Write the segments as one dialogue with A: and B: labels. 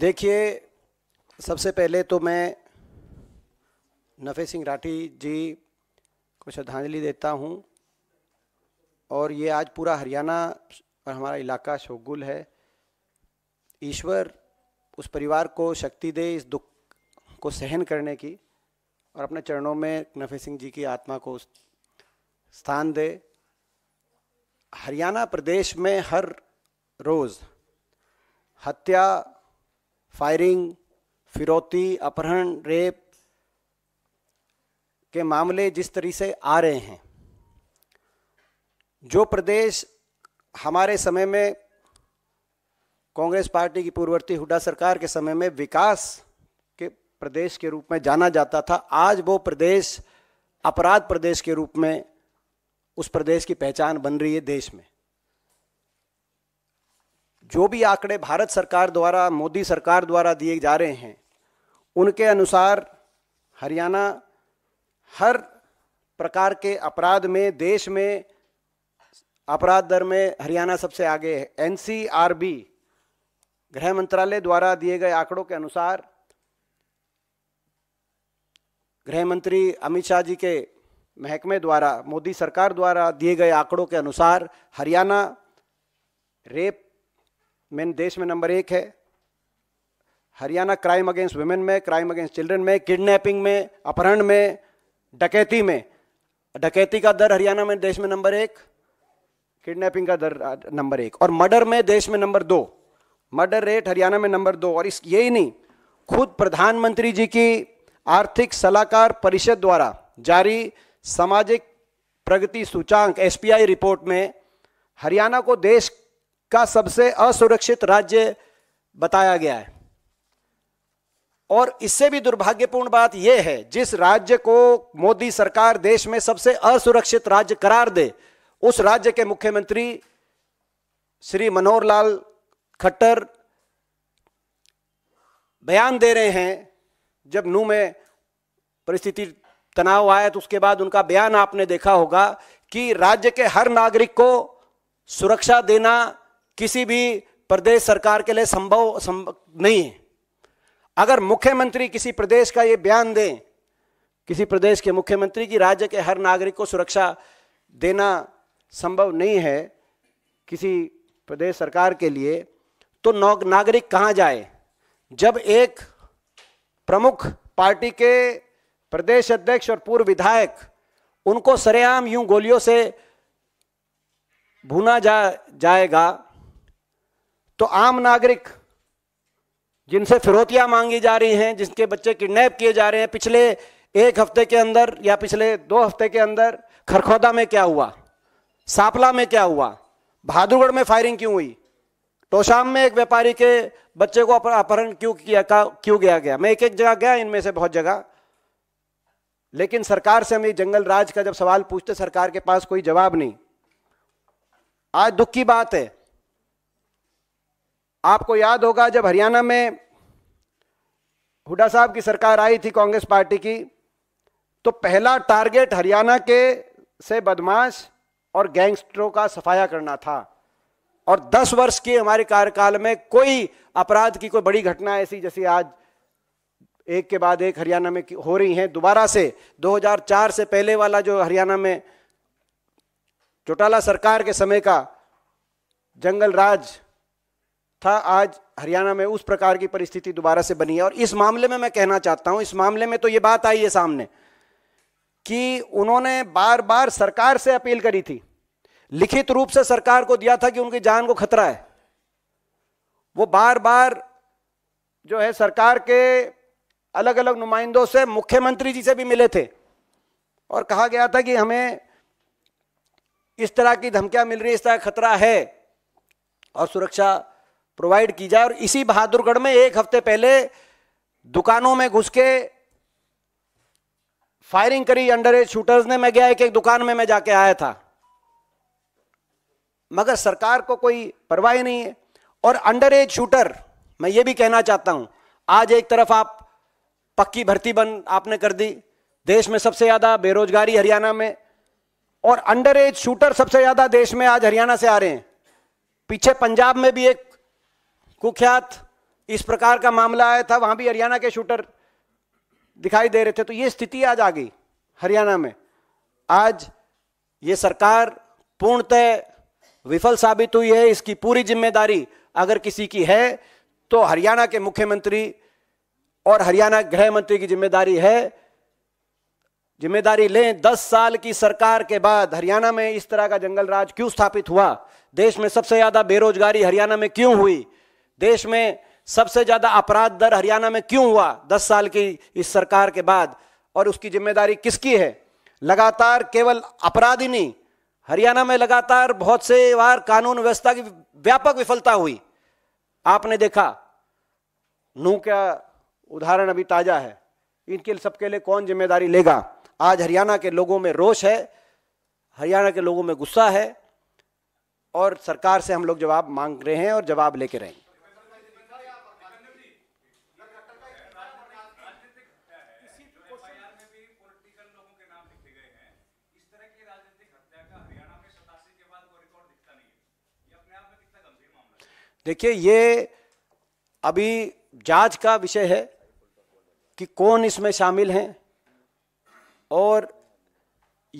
A: देखिए सबसे पहले तो मैं नफ़े सिंह राठी जी को श्रद्धांजलि देता हूँ और ये आज पूरा हरियाणा और हमारा इलाका शोगुल है ईश्वर उस परिवार को शक्ति दे इस दुख को सहन करने की और अपने चरणों में नफे सिंह जी की आत्मा को स्थान दे हरियाणा प्रदेश में हर रोज़ हत्या फायरिंग फिरौती अपहरण रेप के मामले जिस तरीके से आ रहे हैं जो प्रदेश हमारे समय में कांग्रेस पार्टी की पूर्ववर्ती हुड्डा सरकार के समय में विकास के प्रदेश के रूप में जाना जाता था आज वो प्रदेश अपराध प्रदेश के रूप में उस प्रदेश की पहचान बन रही है देश में जो भी आंकड़े भारत सरकार द्वारा मोदी सरकार द्वारा दिए जा रहे हैं उनके अनुसार हरियाणा हर प्रकार के अपराध में देश में अपराध दर में हरियाणा सबसे आगे है एनसीआरबी गृह मंत्रालय द्वारा दिए गए आंकड़ों के अनुसार गृह मंत्री अमित शाह जी के महकमे द्वारा मोदी सरकार द्वारा दिए गए आंकड़ों के अनुसार हरियाणा रेप मेन देश में नंबर एक है हरियाणा क्राइम अगेंस्ट वुमेन में क्राइम अगेंस्ट चिल्ड्रन में किडनैपिंग में अपहरण में डकैती में डकैती का दर हरियाणा में देश में नंबर एक किडनैपिंग का दर नंबर एक और मर्डर में देश में नंबर दो मर्डर रेट हरियाणा में नंबर दो और इस ये ही नहीं खुद प्रधानमंत्री जी की आर्थिक सलाहकार परिषद द्वारा जारी सामाजिक प्रगति सूचांक एसपीआई रिपोर्ट में हरियाणा को देश का सबसे असुरक्षित राज्य बताया गया है और इससे भी दुर्भाग्यपूर्ण बात यह है जिस राज्य को मोदी सरकार देश में सबसे असुरक्षित राज्य करार दे उस राज्य के मुख्यमंत्री श्री मनोहर लाल खट्टर बयान दे रहे हैं जब नू में परिस्थिति तनाव आया तो उसके बाद उनका बयान आपने देखा होगा कि राज्य के हर नागरिक को सुरक्षा देना किसी भी प्रदेश सरकार के लिए संभव संभव नहीं है अगर मुख्यमंत्री किसी प्रदेश का ये बयान दें किसी प्रदेश के मुख्यमंत्री की राज्य के हर नागरिक को सुरक्षा देना संभव नहीं है किसी प्रदेश सरकार के लिए तो नागरिक कहाँ जाए जब एक प्रमुख पार्टी के प्रदेश अध्यक्ष और पूर्व विधायक उनको सरेआम यूं गोलियों से भुना जा जाएगा तो आम नागरिक जिनसे फिरौतियां मांगी जा रही हैं जिनके बच्चे किडनैप किए जा रहे हैं पिछले एक हफ्ते के अंदर या पिछले दो हफ्ते के अंदर खरखौदा में क्या हुआ सापला में क्या हुआ भादुगढ़ में फायरिंग क्यों हुई टोशाम में एक व्यापारी के बच्चे को अपहरण क्यों किया का क्यों गया गया मैं एक एक जगह गया इनमें से बहुत जगह लेकिन सरकार से हम ये जंगल राज का जब सवाल पूछते सरकार के पास कोई जवाब नहीं आज दुख की बात है आपको याद होगा जब हरियाणा में हुडा साहब की सरकार आई थी कांग्रेस पार्टी की तो पहला टारगेट हरियाणा के से बदमाश और गैंगस्टरों का सफाया करना था और 10 वर्ष के हमारे कार्यकाल में कोई अपराध की कोई बड़ी घटना ऐसी जैसी आज एक के बाद एक हरियाणा में हो रही हैं दोबारा से 2004 से पहले वाला जो हरियाणा में चौटाला सरकार के समय का जंगल राज था आज हरियाणा में उस प्रकार की परिस्थिति दोबारा से बनी है और इस मामले में मैं कहना चाहता हूं इस मामले में तो ये बात आई है सामने कि उन्होंने बार बार सरकार से अपील करी थी लिखित रूप से सरकार को दिया था कि उनकी जान को खतरा है वो बार बार जो है सरकार के अलग अलग नुमाइंदों से मुख्यमंत्री जी से भी मिले थे और कहा गया था कि हमें इस तरह की धमकियां मिल रही इस तरह खतरा है और सुरक्षा प्रोवाइड की जाए और इसी बहादुरगढ़ में एक हफ्ते पहले दुकानों में घुस के फायरिंग करी अंडर एज शूटर्स ने मैं गया एक एक दुकान में मैं जाके आया था मगर सरकार को कोई परवाह नहीं है और अंडर एज शूटर मैं ये भी कहना चाहता हूं आज एक तरफ आप पक्की भर्ती बन आपने कर दी देश में सबसे ज्यादा बेरोजगारी हरियाणा में और अंडर एज शूटर सबसे ज्यादा देश में आज हरियाणा से आ रहे हैं पीछे पंजाब में भी एक कुख्यात इस प्रकार का मामला आया था वहां भी हरियाणा के शूटर दिखाई दे रहे थे तो ये स्थिति आज आ गई हरियाणा में आज ये सरकार पूर्णतः विफल साबित हुई है इसकी पूरी जिम्मेदारी अगर किसी की है तो हरियाणा के मुख्यमंत्री और हरियाणा गृह मंत्री की जिम्मेदारी है जिम्मेदारी लें दस साल की सरकार के बाद हरियाणा में इस तरह का जंगल राज क्यों स्थापित हुआ देश में सबसे ज्यादा बेरोजगारी हरियाणा में क्यों हुई देश में सबसे ज़्यादा अपराध दर हरियाणा में क्यों हुआ दस साल की इस सरकार के बाद और उसकी जिम्मेदारी किसकी है लगातार केवल अपराध ही नहीं हरियाणा में लगातार बहुत से बार कानून व्यवस्था की व्यापक विफलता हुई आपने देखा नू का उदाहरण अभी ताज़ा है इनके सबके लिए कौन जिम्मेदारी लेगा आज हरियाणा के लोगों में रोष है हरियाणा के लोगों में गुस्सा है और सरकार से हम लोग जवाब मांग रहे हैं और जवाब लेके रहेंगे देखिए ये अभी जांच का विषय है कि कौन इसमें शामिल हैं और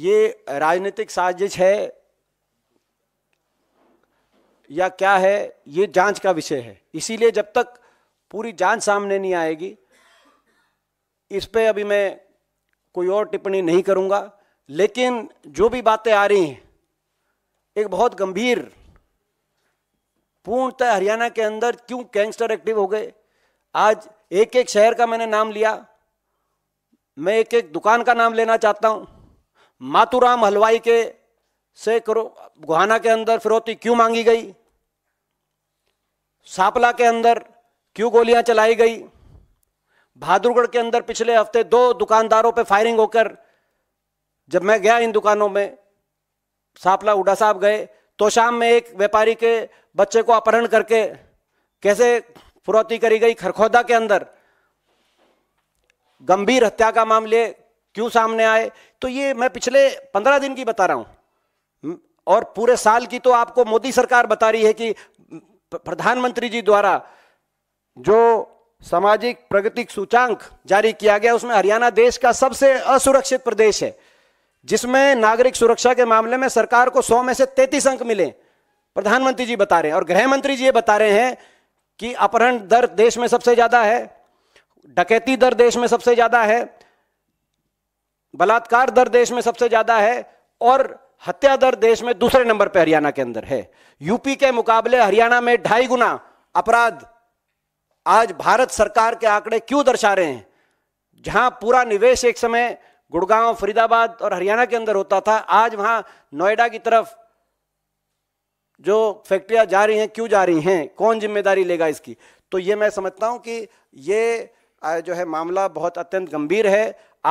A: ये राजनीतिक साजिश है या क्या है ये जांच का विषय है इसीलिए जब तक पूरी जांच सामने नहीं आएगी इस पर अभी मैं कोई और टिप्पणी नहीं करूंगा लेकिन जो भी बातें आ रही हैं एक बहुत गंभीर पूर्णतः हरियाणा के अंदर क्यों गैंगस्टर एक्टिव हो गए आज एक एक शहर का मैंने नाम लिया मैं एक एक दुकान का नाम लेना चाहता हूँ मातुराम हलवाई के से करो गुहाना के अंदर फिरौती क्यों मांगी गई सापला के अंदर क्यों गोलियां चलाई गई भादुरगढ़ के अंदर पिछले हफ्ते दो दुकानदारों पे फायरिंग होकर जब मैं गया इन दुकानों में सापला उडा साहब गए तो शाम में एक व्यापारी के बच्चे को अपहरण करके कैसे फुरौती करी गई खरखोदा के अंदर गंभीर हत्या का मामले क्यों सामने आए तो ये मैं पिछले पंद्रह दिन की बता रहा हूं और पूरे साल की तो आपको मोदी सरकार बता रही है कि प्रधानमंत्री जी द्वारा जो सामाजिक प्रगति सूचांक जारी किया गया उसमें हरियाणा देश का सबसे असुरक्षित प्रदेश है जिसमें नागरिक सुरक्षा के मामले में सरकार को 100 में से 33 अंक मिले प्रधानमंत्री जी बता रहे हैं और गृह मंत्री जी ये बता रहे हैं कि अपहरण दर देश में सबसे ज्यादा है डकैती दर देश में सबसे ज्यादा है बलात्कार दर देश में सबसे ज्यादा है और हत्या दर देश में दूसरे नंबर पर हरियाणा के अंदर है यूपी के मुकाबले हरियाणा में ढाई गुना अपराध आज भारत सरकार के आंकड़े क्यों दर्शा रहे हैं जहां पूरा निवेश एक समय गुड़गांव फरीदाबाद और हरियाणा के अंदर होता था आज वहाँ नोएडा की तरफ जो फैक्ट्रियाँ जा रही हैं क्यों जा रही हैं कौन जिम्मेदारी लेगा इसकी तो ये मैं समझता हूँ कि ये जो है मामला बहुत अत्यंत गंभीर है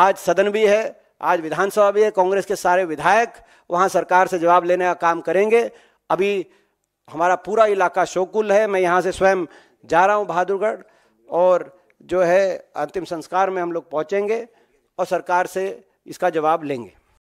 A: आज सदन भी है आज विधानसभा भी है कांग्रेस के सारे विधायक वहाँ सरकार से जवाब लेने का काम करेंगे अभी हमारा पूरा इलाका शोकुल है मैं यहाँ से स्वयं जा रहा हूँ बहादुरगढ़ और जो है अंतिम संस्कार में हम लोग पहुँचेंगे और सरकार से इसका जवाब लेंगे